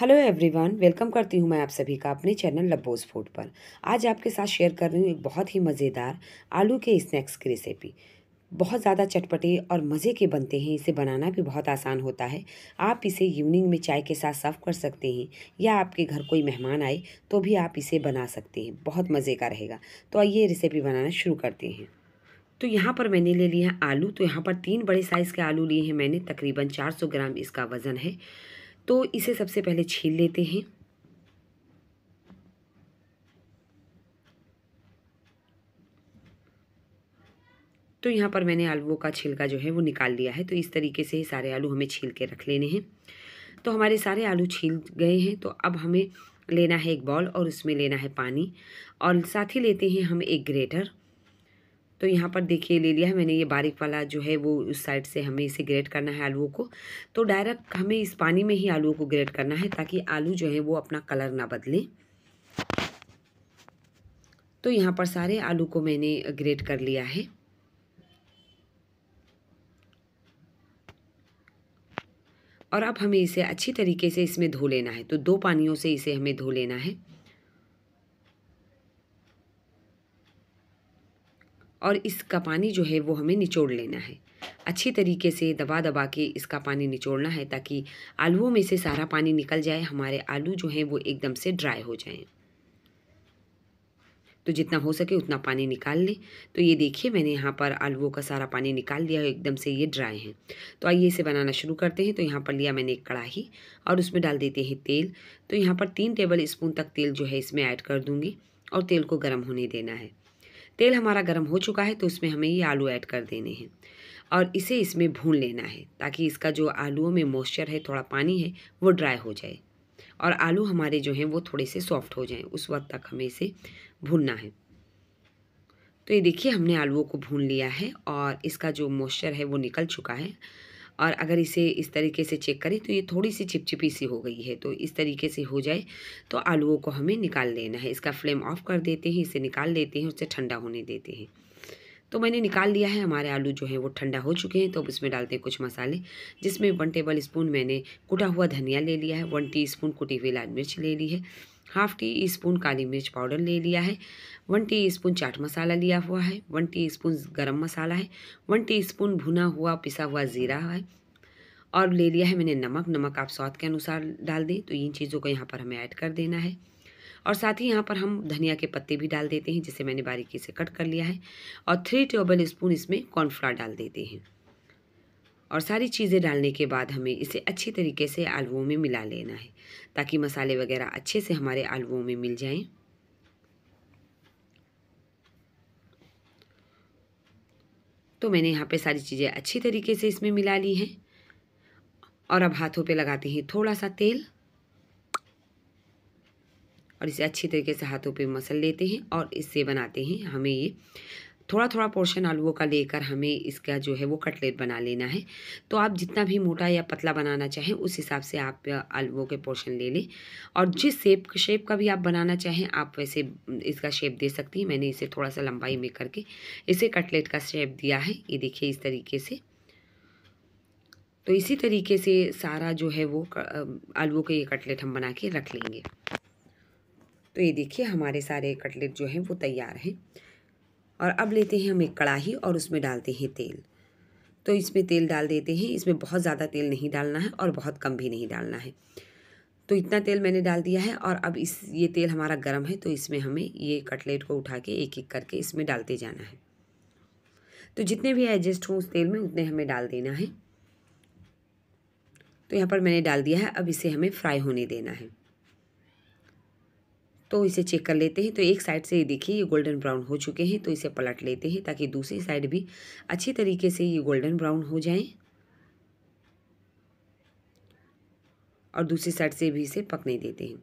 hello everyone welcome करती हूँ मैं आप सभी का अपने चैनल लब्बोज फूड पर आज आपके साथ शेयर कर रही हूँ एक बहुत ही मज़ेदार आलू के स्नैक्स की रेसिपी बहुत ज़्यादा चटपटे और मज़े के बनते हैं इसे बनाना भी बहुत आसान होता है आप इसे इवनिंग में चाय के साथ सर्व कर सकते हैं या आपके घर कोई मेहमान आए तो भी आप इसे बना सकते हैं बहुत मज़े का रहेगा तो आइए रेसिपी बनाना शुरू करते हैं तो यहाँ पर मैंने ले लिया आलू तो यहाँ पर तीन बड़े साइज़ के आलू लिए हैं मैंने तकरीबन 400 ग्राम इसका वज़न है तो इसे सबसे पहले छील लेते हैं तो यहाँ पर मैंने आलूओं का छिलका जो है वो निकाल लिया है तो इस तरीके से सारे आलू हमें छील के रख लेने हैं तो हमारे सारे आलू छील गए हैं तो अब हमें लेना है एक बॉल और उसमें लेना है पानी और साथ ही लेते हैं हम एक ग्रेटर तो यहाँ पर देखिए ले लिया है मैंने ये बारीक वाला जो है वो उस साइड से हमें इसे ग्रेट करना है आलूओं को तो डायरेक्ट हमें इस पानी में ही आलूओं को ग्रेट करना है ताकि आलू जो है वो अपना कलर ना बदले तो यहाँ पर सारे आलू को मैंने ग्रेट कर लिया है और अब हमें इसे अच्छी तरीके से इसमें धो लेना है तो दो पानियों से इसे हमें धो लेना है और इसका पानी जो है वो हमें निचोड़ लेना है अच्छी तरीके से दबा दबा के इसका पानी निचोड़ना है ताकि आलुओं में से सारा पानी निकल जाए हमारे आलू जो हैं वो एकदम से ड्राई हो जाएं तो जितना हो सके उतना पानी निकाल लें तो ये देखिए मैंने यहाँ पर आलूओं का सारा पानी निकाल दिया है एकदम से ये ड्राई हैं तो आइए इसे बनाना शुरू करते हैं तो यहाँ पर लिया मैंने एक कढ़ाही और उसमें डाल देते हैं तेल तो यहाँ पर तीन टेबल स्पून तक तेल जो है इसमें ऐड कर दूँगी और तेल को गर्म होने देना है तेल हमारा गर्म हो चुका है तो उसमें हमें ये आलू ऐड कर देने हैं और इसे इसमें भून लेना है ताकि इसका जो आलूओं में मॉइस्चर है थोड़ा पानी है वो ड्राई हो जाए और आलू हमारे जो हैं वो थोड़े से सॉफ्ट हो जाएं उस वक्त तक हमें इसे भूनना है तो ये देखिए हमने आलूओं को भून लिया है और इसका जो मॉइस्चर है वो निकल चुका है और अगर इसे इस तरीके से चेक करें तो ये थोड़ी सी चिपचिपी सी हो गई है तो इस तरीके से हो जाए तो आलूओं को हमें निकाल लेना है इसका फ्लेम ऑफ कर देते हैं इसे निकाल लेते हैं उसे ठंडा होने देते हैं तो मैंने निकाल लिया है हमारे आलू जो है वो ठंडा हो चुके हैं तो अब इसमें डालते हैं कुछ मसाले जिसमें वन टेबल स्पून मैंने कुटा हुआ धनिया ले लिया है वन टी स्पून कुटी हुई लाल मिर्च ले ली है हाफ टी स्पून काली मिर्च पाउडर ले लिया है one teaspoon chaat masala लिया हुआ है वन टी स्पून गर्म मसाला है वन टी स्पून भुना हुआ पिसा हुआ ज़ीरा है और ले लिया है मैंने नमक नमक आप स्वाद के अनुसार डाल दें तो इन चीज़ों को यहाँ पर हमें ऐड कर देना है और साथ ही यहाँ पर हम धनिया के पत्ते भी डाल देते हैं जिसे मैंने बारीकी से कट कर लिया है और थ्री टेबल स्पून इसमें कॉर्नफ्लावर डाल देते हैं और सारी चीज़ें डालने के बाद हमें इसे अच्छे तरीके से आलुओं में मिला लेना है ताकि मसाले वगैरह अच्छे से हमारे आलुओं में मिल जाएं तो मैंने यहाँ पे सारी चीज़ें अच्छी तरीके से इसमें मिला ली हैं और अब हाथों पे लगाते हैं थोड़ा सा तेल और इसे अच्छी तरीके से हाथों पे मसल लेते हैं और इससे बनाते हैं हमें ये थोड़ा थोड़ा पोर्शन आलूओं का लेकर हमें इसका जो है वो कटलेट बना लेना है तो आप जितना भी मोटा या पतला बनाना चाहें उस हिसाब से आप आलूओं के पोर्शन ले लें और जिस शेप शेप का भी आप बनाना चाहें आप वैसे इसका शेप दे सकती हैं मैंने इसे थोड़ा सा लंबाई में करके इसे कटलेट का शेप दिया है ये देखिए इस तरीके से तो इसी तरीके से सारा जो है वो आलुओं के ये कटलेट हम बना के रख लेंगे तो ये देखिए हमारे सारे कटलेट जो हैं वो तैयार हैं और अब लेते हैं हम एक कढ़ाही और उसमें डालते हैं तेल तो इसमें तेल डाल देते हैं इसमें बहुत ज़्यादा तेल नहीं डालना है और बहुत कम भी नहीं डालना है तो इतना तेल मैंने डाल दिया है और अब इस ये तेल हमारा गर्म है तो इसमें हमें ये कटलेट को उठा के एक एक करके इसमें डालते जाना है तो जितने भी एडजस्ट हों उस तेल में उतने हमें डाल देना है तो यहाँ पर मैंने डाल दिया है अब इसे हमें फ्राई होने देना है तो इसे चेक कर लेते हैं तो एक साइड से ये देखिए ये गोल्डन ब्राउन हो चुके हैं तो इसे पलट लेते हैं ताकि दूसरी साइड भी अच्छी तरीके से ये गोल्डन ब्राउन हो जाए और दूसरी साइड से भी इसे पकने देते हैं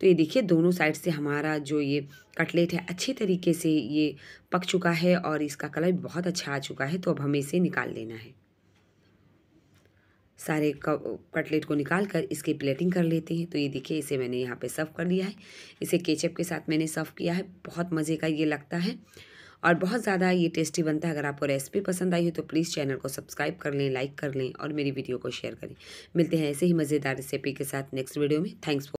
तो ये देखिए दोनों साइड से हमारा जो ये कटलेट है अच्छे तरीके से ये पक चुका है और इसका कलर बहुत अच्छा आ चुका है तो अब हमें इसे निकाल लेना है सारे कटलेट को निकाल कर इसकी प्लेटिंग कर लेते हैं तो ये देखिए इसे मैंने यहाँ पे सर्व कर लिया है इसे केचप के साथ मैंने सर्व किया है बहुत मज़े का ये लगता है और बहुत ज़्यादा ये टेस्टी बनता है अगर आपको रेसिपी पसंद आई हो तो प्लीज़ चैनल को सब्सक्राइब कर लें लाइक कर लें और मेरी वीडियो को शेयर करें मिलते हैं ऐसे ही मज़ेदार रेसिपी के साथ नेक्स्ट वीडियो में थैंक्स